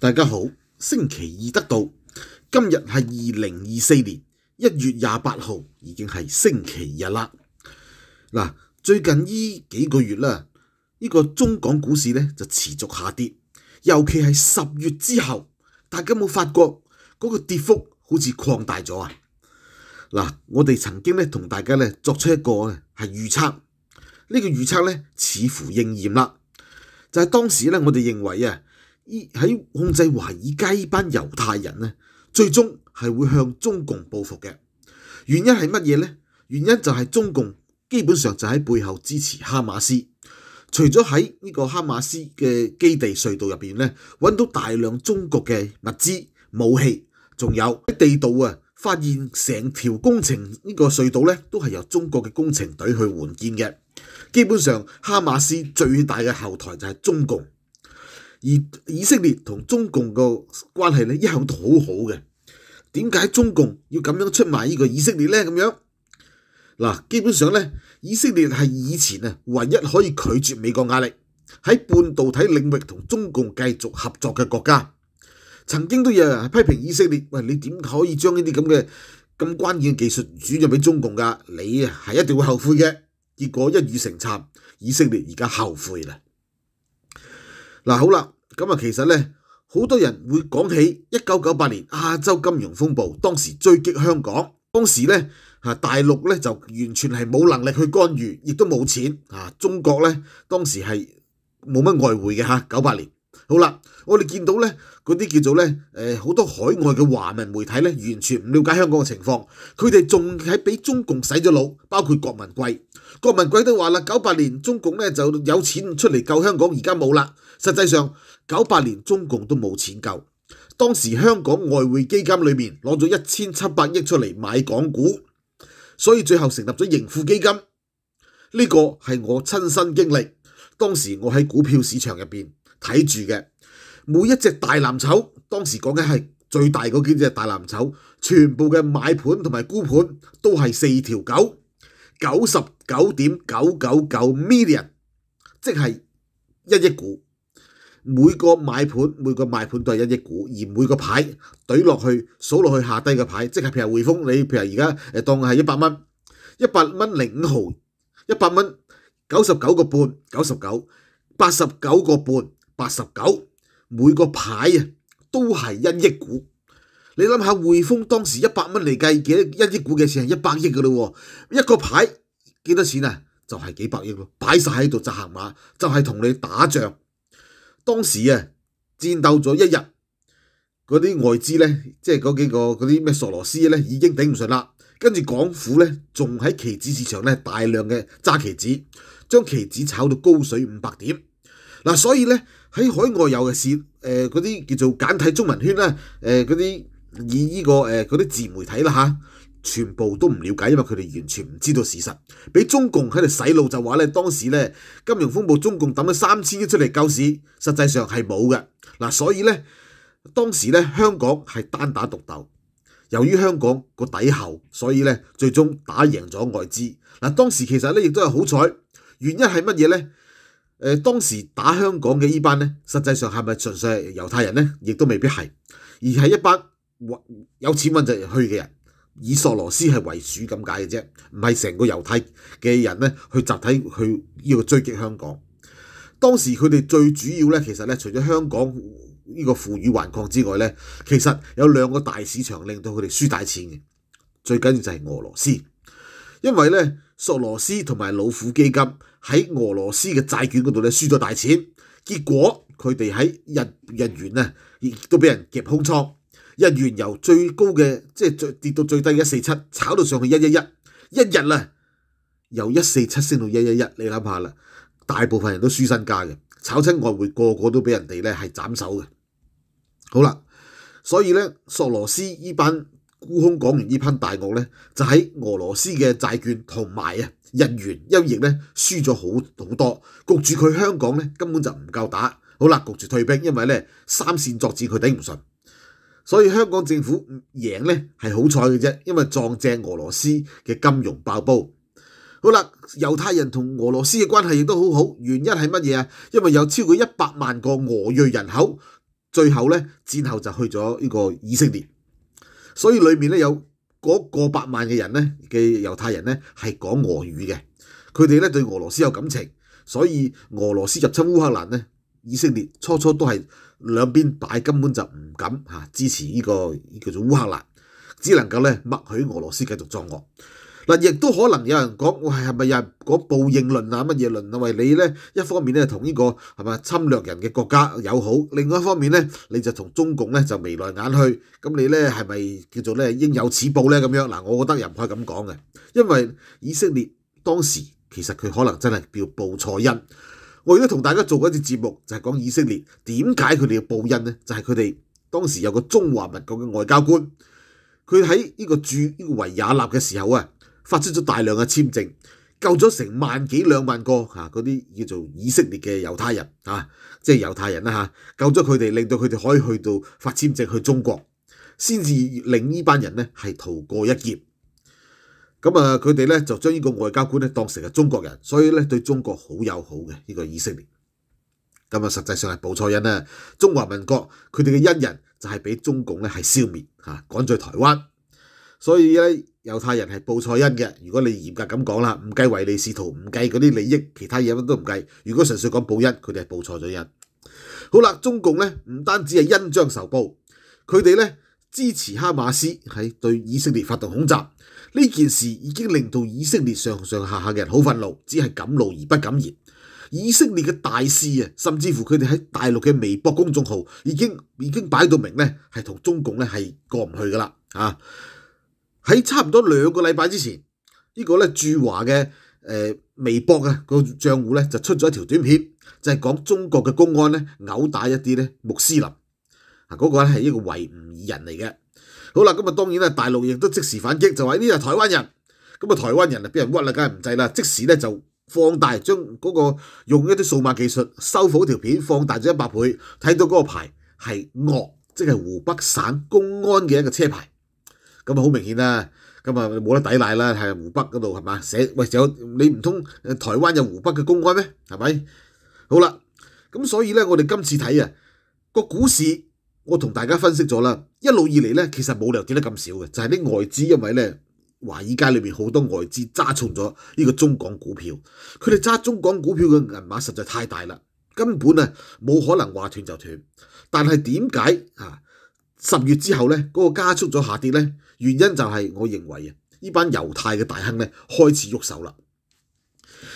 大家好，星期二得到今日系二零二四年一月廿八号，已经系星期日啦。嗱，最近呢几个月啦，呢个中港股市咧就持续下跌，尤其系十月之后，大家冇发觉嗰个跌幅好似扩大咗啊！嗱，我哋曾经咧同大家咧作出一个系预测，呢个预测咧似乎应验啦，就系当时咧我哋认为啊。依喺控制懷爾街呢班猶太人咧，最終係會向中共報復嘅。原因係乜嘢呢？原因就係中共基本上就喺背後支持哈馬斯。除咗喺呢個哈馬斯嘅基地隧道入边咧，揾到大量中國嘅物資、武器，仲有喺地道啊！發現成條工程呢個隧道咧，都係由中國嘅工程隊去援建嘅。基本上，哈馬斯最大嘅後台就係中共。而以色列同中共个关系咧一向都好好嘅，点解中共要咁样出卖呢个以色列咧？咁样嗱，基本上咧，以色列系以前啊唯一可以拒绝美国压力喺半导体领域同中共继续合作嘅国家，曾经都有人批评以色列，喂你点可以将呢啲咁嘅咁关键嘅技术转让俾中共噶？你啊系一定会后悔嘅。结果一语成谶，以色列而家后悔啦。嗱好啦，咁啊，其實咧，好多人會講起一九九八年亞洲金融風暴，當時追擊香港，當時咧吓大陸咧就完全係冇能力去干預，亦都冇錢啊，中國咧當時係冇乜外匯嘅吓，九八年。好啦，我哋見到咧。嗰啲叫做咧，誒好多海外嘅華文媒體咧，完全唔了解香港嘅情況。佢哋仲喺俾中共洗咗腦，包括郭文貴，郭文貴都話啦，九八年中共咧就有錢出嚟救香港，而家冇啦。實際上九八年中共都冇錢救，當時香港外匯基金裏面攞咗一千七百億出嚟買港股，所以最後成立咗盈富基金。呢個係我親身經歷，當時我喺股票市場入面睇住嘅。每一只大藍籌，當時講嘅係最大嗰幾隻大藍籌，全部嘅買盤同埋沽盤都係四條九九十九點九九九 million，即係一億股。每個買盤每個賣盤都係一億股，而每個牌怼落去數落去下低嘅牌，即係譬如匯豐，你譬如而家誒當係一百蚊，一百蚊零五毫，一百蚊九十九個半九十九，八十九個半八十九。每个牌啊都系一亿股，你谂下汇丰当时一百蚊嚟计几一亿股嘅錢系一百亿噶喎，一个牌几多钱啊？就系几百亿咯，摆晒喺度扎行马，就系同你打仗。当时啊战斗咗一日，嗰啲外资咧，即系嗰几个嗰啲咩索罗斯咧，已经顶唔顺啦。跟住港府咧，仲喺期指市场咧大量嘅揸期指，将期指炒到高水五百点，嗱，所以咧。喺海外尤嘅事，誒嗰啲叫做簡體中文圈啦，誒嗰啲以依個誒嗰啲自媒体啦嚇，全部都唔了解，因為佢哋完全唔知道事實，俾中共喺度洗腦就話咧，當時咧金融風暴，中共抌咗三千億出嚟救市，實際上係冇嘅嗱，所以咧當時咧香港係單打獨鬥，由於香港個底厚，所以咧最終打贏咗外資嗱，當時其實咧亦都係好彩，原因係乜嘢咧？誒當時打香港嘅呢班呢，實際上係咪純粹係猶太人呢？亦都未必係，而係一班有錢揾就去嘅人，以索羅斯係為主咁解嘅啫，唔係成個猶太嘅人呢去集體去呢个追擊香港。當時佢哋最主要呢，其實呢，除咗香港呢個富裕環境之外呢，其實有兩個大市場令到佢哋輸大錢嘅，最緊就係俄羅斯，因為呢，索羅斯同埋老虎基金。喺俄羅斯嘅債券嗰度咧輸咗大錢，結果佢哋喺日日元啊，亦都俾人夾空倉，日元由最高嘅即係最跌到最低嘅一四七，炒到上去一一一，一日啊由一四七升到一一一，你諗下啦，大部分人都輸身家嘅，炒親外匯個個都俾人哋咧係斬手嘅。好啦，所以咧索羅斯呢班沽空港元呢班大惡咧，就喺俄羅斯嘅債券同埋啊。日元、歐元咧輸咗好好多，焗住佢香港咧根本就唔夠打。好啦，焗住退兵，因為咧三線作戰佢頂唔順，所以香港政府贏咧係好彩嘅啫，因為撞正俄羅斯嘅金融爆煲。好啦，猶太人同俄羅斯嘅關係亦都好好，原因係乜嘢啊？因為有超過一百萬個俄裔人口，最後咧戰後就去咗呢個以色列，所以裏面咧有。嗰過百萬嘅人咧嘅猶太人咧係講俄語嘅，佢哋咧對俄羅斯有感情，所以俄羅斯入侵烏克蘭咧，以色列初初都係兩邊擺，根本就唔敢嚇支持呢個叫做烏克蘭，只能夠咧默許俄羅斯繼續作惡。嗱，亦都可能有人講：，哇，係咪有人講報應論啊？乜嘢論啊？為你咧，一方面咧，同呢個係咪侵略人嘅國家友好；，另外一方面咧，你就同中共咧就眉來眼去。咁你咧係咪叫做咧應有此報咧？咁樣嗱，我覺得又唔可以咁講嘅，因為以色列當時其實佢可能真係叫報錯恩。我而家同大家做一節節目就係講以色列點解佢哋要報恩咧？就係佢哋當時有個中華民國嘅外交官，佢喺呢個駐呢個維也納嘅時候啊。发出咗大量嘅簽證，救咗成萬幾兩萬個嚇嗰啲叫做以色列嘅猶太人啊，即係猶太人啦嚇，救咗佢哋，令到佢哋可以去到發簽證去中國，先至令呢班人咧係逃過一劫。咁啊，佢哋咧就將呢個外交官咧當成係中國人，所以咧對中國好友好嘅呢個以色列。咁啊，實際上係報錯恩啦。中華民國佢哋嘅恩人就係俾中共咧係消滅嚇，趕在台灣，所以咧。猶太人係報錯恩嘅，如果你嚴格咁講啦，唔計唯利是圖，唔計嗰啲利益，其他嘢乜都唔計。如果純粹講報恩，佢哋係報錯咗恩。好啦，中共咧唔單止係恩將仇報，佢哋咧支持哈馬斯喺對以色列發動恐襲，呢件事已經令到以色列上上下下嘅人好憤怒，只係敢怒而不敢言。以色列嘅大事啊，甚至乎佢哋喺大陸嘅微博公眾號已經已經擺到明咧，係同中共咧係過唔去噶啦啊！喺差唔多兩個禮拜之前，呢個咧駐華嘅誒微博啊個賬户咧就出咗一條短片，就係講中國嘅公安咧毆打一啲咧穆斯林，啊嗰個咧係一個維吾爾人嚟嘅。好啦，咁啊當然啦，大陸亦都即時反擊，就話呢就台灣人，咁啊台灣人啊俾人屈啦，梗係唔制啦，即時咧就放大將嗰個用一啲數碼技術收復條片放大咗一百倍，睇到嗰個牌係惡，即係湖北省公安嘅一個車牌。咁好明顯啦！咁啊，冇得抵賴啦，係湖北嗰度係嘛？寫喂，有你唔通台灣有湖北嘅公安咩？係咪？好啦，咁所以咧，我哋今次睇啊個股市，我同大家分析咗啦，一路以嚟咧，其實冇理由跌得咁少嘅，就係啲外資因為咧，華爾街裏面好多外資揸重咗呢個中港股票，佢哋揸中港股票嘅銀碼實在太大啦，根本啊冇可能話斷就斷。但係點解啊十月之後咧嗰個加速咗下跌咧？原因就係我認為啊，呢班猶太嘅大亨咧開始喐手啦。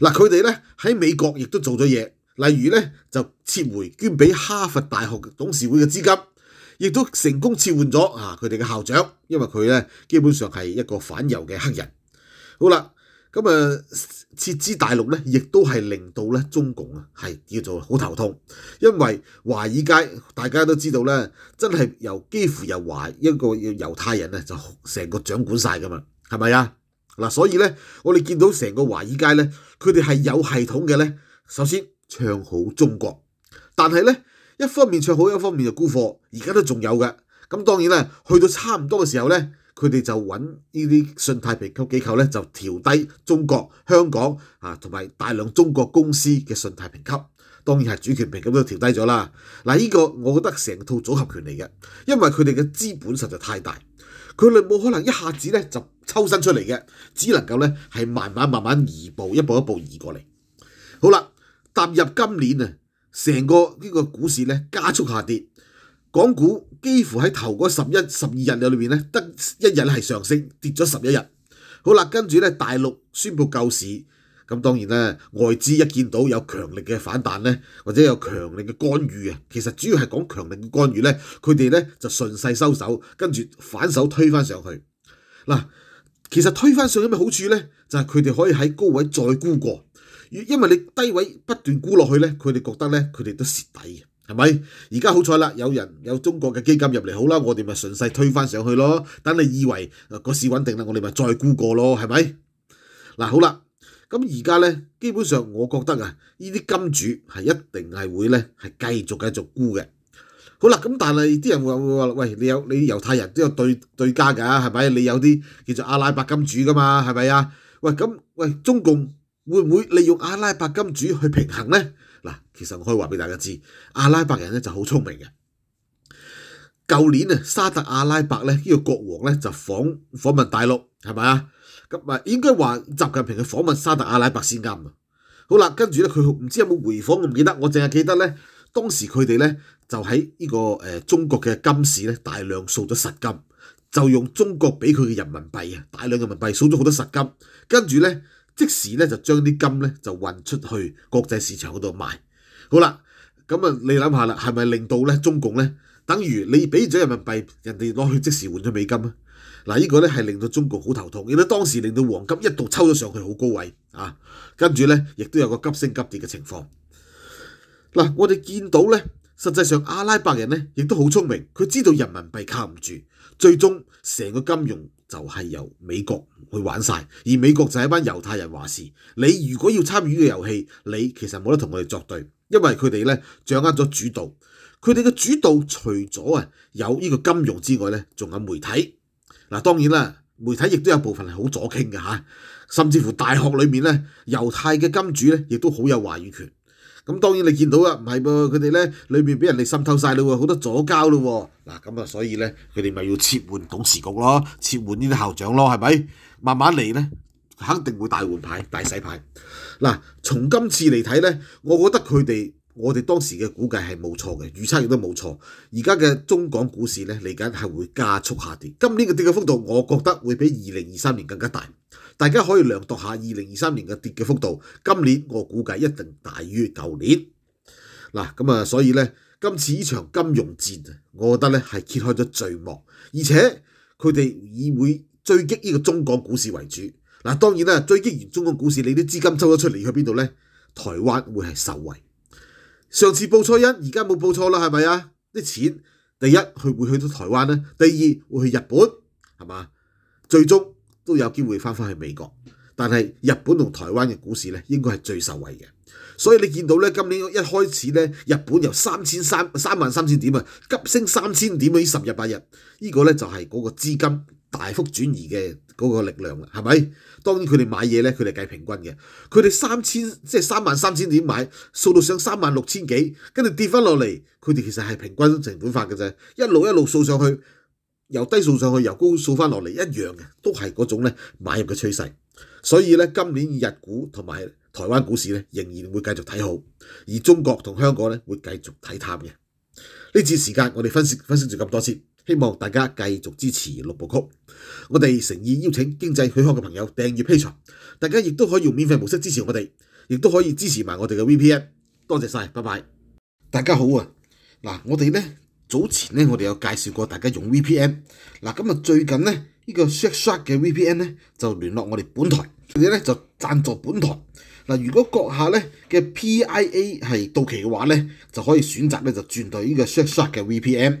嗱，佢哋咧喺美國亦都做咗嘢，例如咧就撤回捐俾哈佛大學董事會嘅資金，亦都成功撤換咗啊佢哋嘅校長，因為佢咧基本上係一個反猶嘅黑人。好啦。咁啊，撤資大陸咧，亦都係令到咧中共啊，係叫做好頭痛，因為華爾街大家都知道咧，真係由幾乎由華一個猶太人咧就成個掌管曬噶嘛，係咪啊？嗱，所以咧，我哋見到成個華爾街咧，佢哋係有系統嘅咧。首先唱好中國，但係咧一方面唱好，一方面就沽貨，而家都仲有嘅。咁當然啦，去到差唔多嘅時候咧。佢哋就揾呢啲信貸評級機構咧，就調低中國、香港啊，同埋大量中國公司嘅信貸評級。當然係主權評級都調低咗啦。嗱，依個我覺得成套組合拳嚟嘅，因為佢哋嘅資本實在太大，佢哋冇可能一下子咧就抽身出嚟嘅，只能夠咧係慢慢慢慢移步，一步一步移過嚟。好啦，踏入今年啊，成個呢個股市咧加速下跌。港股幾乎喺頭嗰十一、十二日裏面咧，得一日係上升，跌咗十一日。好啦，跟住咧大陸宣布救市，咁當然咧，外資一見到有強力嘅反彈咧，或者有強力嘅干預其實主要係講強力嘅干預咧，佢哋咧就順勢收手，跟住反手推翻上去。嗱，其實推翻上有咩好處咧？就係佢哋可以喺高位再沽過，因為你低位不斷沽落去咧，佢哋覺得咧，佢哋都蝕底。係咪？而家好彩啦，有人有中國嘅基金入嚟好啦，我哋咪順勢推翻上去咯。等你以為個市穩定啦，我哋咪再沽過咯，係咪？嗱好啦，咁而家咧，基本上我覺得啊，呢啲金主係一定係會咧係繼續繼續沽嘅。好啦，咁但係啲人會會話喂，你有你猶太人都有對对家㗎，係咪？你有啲叫做阿拉伯金主噶嘛，係咪啊？喂咁喂，中共會唔會利用阿拉伯金主去平衡咧？其實我可以話俾大家知，阿拉伯人咧就好聰明嘅。舊年啊，沙特阿拉伯咧呢個國王咧就訪訪問大陸係咪啊？咁啊，應該話習近平去訪問沙特阿拉伯先啱啊。好啦，跟住咧佢唔知有冇回訪，我唔記得。我淨係記得咧，當時佢哋咧就喺呢個誒中國嘅金市咧大量掃咗十金，就用中國俾佢嘅人民幣啊，大量人民幣掃咗好多十金，跟住咧即時咧就將啲金咧就運出去國際市場嗰度賣。好啦，咁啊，你谂下啦，系咪令到咧中共咧，等于你俾咗人民幣，人哋攞去即時換咗美金啊？嗱，依個咧係令到中共好頭痛，亦都當時令到黃金一度抽咗上去好高位啊。跟住咧，亦都有個急升急跌嘅情況。嗱，我哋見到咧，實際上阿拉伯人咧亦都好聰明，佢知道人民幣靠唔住，最終成個金融就係由美國去玩晒，而美國就係一班猶太人話事。你如果要參與嘅遊戲，你其實冇得同我哋作對。因为佢哋咧掌握咗主导，佢哋嘅主导除咗啊有呢个金融之外咧，仲有媒体。嗱，当然啦，媒体亦都有部分系好左倾嘅吓，甚至乎大学里面咧，犹太嘅金主咧亦都好有话语权。咁当然你见到啦，唔系噃，佢哋咧里面俾人哋渗透晒咯，好多左交咯。嗱，咁啊，所以咧，佢哋咪要切换董事局咯，切换呢啲校长咯，系咪？慢慢嚟咧。肯定會大換牌、大洗牌。嗱，從今次嚟睇呢，我覺得佢哋我哋當時嘅估計係冇錯嘅，預測亦都冇錯。而家嘅中港股市呢，嚟緊係會加速下跌。今年嘅跌嘅幅度，我覺得會比二零二三年更加大。大家可以量度下二零二三年嘅跌嘅幅度，今年我估計一定大於舊年。嗱咁啊，所以呢，今次呢場金融戰，我覺得呢係揭開咗序幕，而且佢哋以會追擊呢個中港股市為主。嗱，當然啦，追擊完中國股市，你啲資金抽咗出嚟去邊度呢？台灣會係受惠。上次報錯因，而家冇報錯啦，係咪啊？啲錢第一佢會去到台灣咧，第二會去日本，係嘛？最終都有機會翻返去美國，但係日本同台灣嘅股市呢，應該係最受惠嘅。所以你見到呢，今年一開始呢，日本由三千三三萬三千點啊，急升三千點喎，呢十日八日，呢個呢，就係嗰個資金。大幅轉移嘅嗰個力量啦，係咪？當然佢哋買嘢咧，佢哋計平均嘅。佢哋三千即係三萬三千點買，數到上三萬六千幾，跟住跌翻落嚟，佢哋其實係平均成本法嘅啫。一路一路數上去，由低數上去，由高數翻落嚟，一樣嘅，都係嗰種咧買入嘅趨勢。所以咧，今年日股同埋台灣股市咧，仍然會繼續睇好，而中國同香港咧，會繼續睇淡嘅。呢次時間我哋分析分析住咁多先。希望大家繼續支持六部曲，我哋誠意邀請經濟許可嘅朋友訂閱披財，大家亦都可以用免費模式支持我哋，亦都可以支持埋我哋嘅 VPN。多謝晒，拜拜。大家好啊，嗱，我哋咧早前咧我哋有介紹過大家用 VPN，嗱今日最近咧呢個 Shack s h a r k 嘅 VPN 咧就聯絡我哋本台，佢哋咧就贊助本台。嗱，如果閣下咧嘅 PIA 係到期嘅話咧，就可以選擇咧就轉到呢個 Shack s h a r k 嘅 VPN。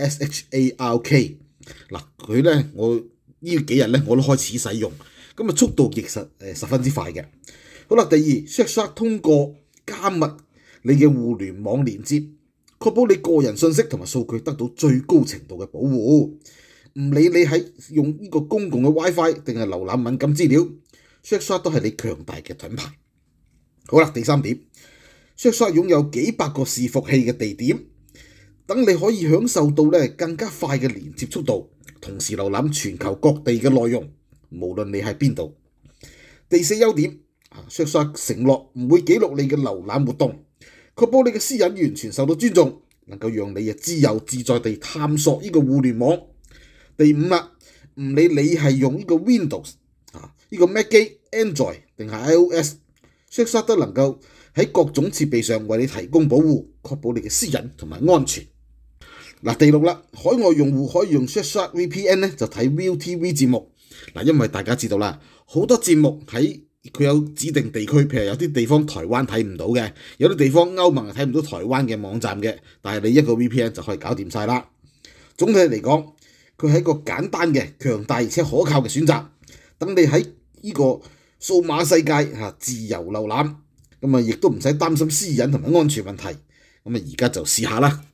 S.H.A.R.K. 嗱，佢咧我呢幾日咧我都開始使用，咁啊速度其實誒十分之快嘅。好啦，第二，Shark 通過加密你嘅互聯網連接，確保你個人信息同埋數據得到最高程度嘅保護。唔理你喺用呢個公共嘅 WiFi 定係瀏覽敏感資料，Shark 都係你強大嘅盾牌。好啦，第三點，Shark 擁有幾百個伺服器嘅地點。等你可以享受到咧更加快嘅连接速度，同時瀏覽全球各地嘅內容，無論你喺邊度。第四優點啊，Shazza 承諾唔會記錄你嘅瀏覽活動，確保你嘅私隱完全受到尊重，能夠讓你啊自由自在地探索呢個互聯網。第五啦，唔理你係用呢個 Windows 啊、呢個 Mac 机、Android 定係 iOS，Shazza 都能夠喺各種設備上為你提供保護，確保你嘅私隱同埋安全。嗱，第六啦，海外用户可以用 s h a h u t v p n 咧，就睇 ViuTV 節目。嗱，因為大家知道啦，好多節目喺佢有指定地區，譬如有啲地方台灣睇唔到嘅，有啲地方歐盟睇唔到台灣嘅網站嘅，但係你一個 VPN 就可以搞掂晒啦。總體嚟講，佢係一個簡單嘅、強大而且可靠嘅選擇。等你喺呢個數碼世界自由瀏覽，咁啊亦都唔使擔心私隱同埋安全問題。咁啊，而家就試下啦～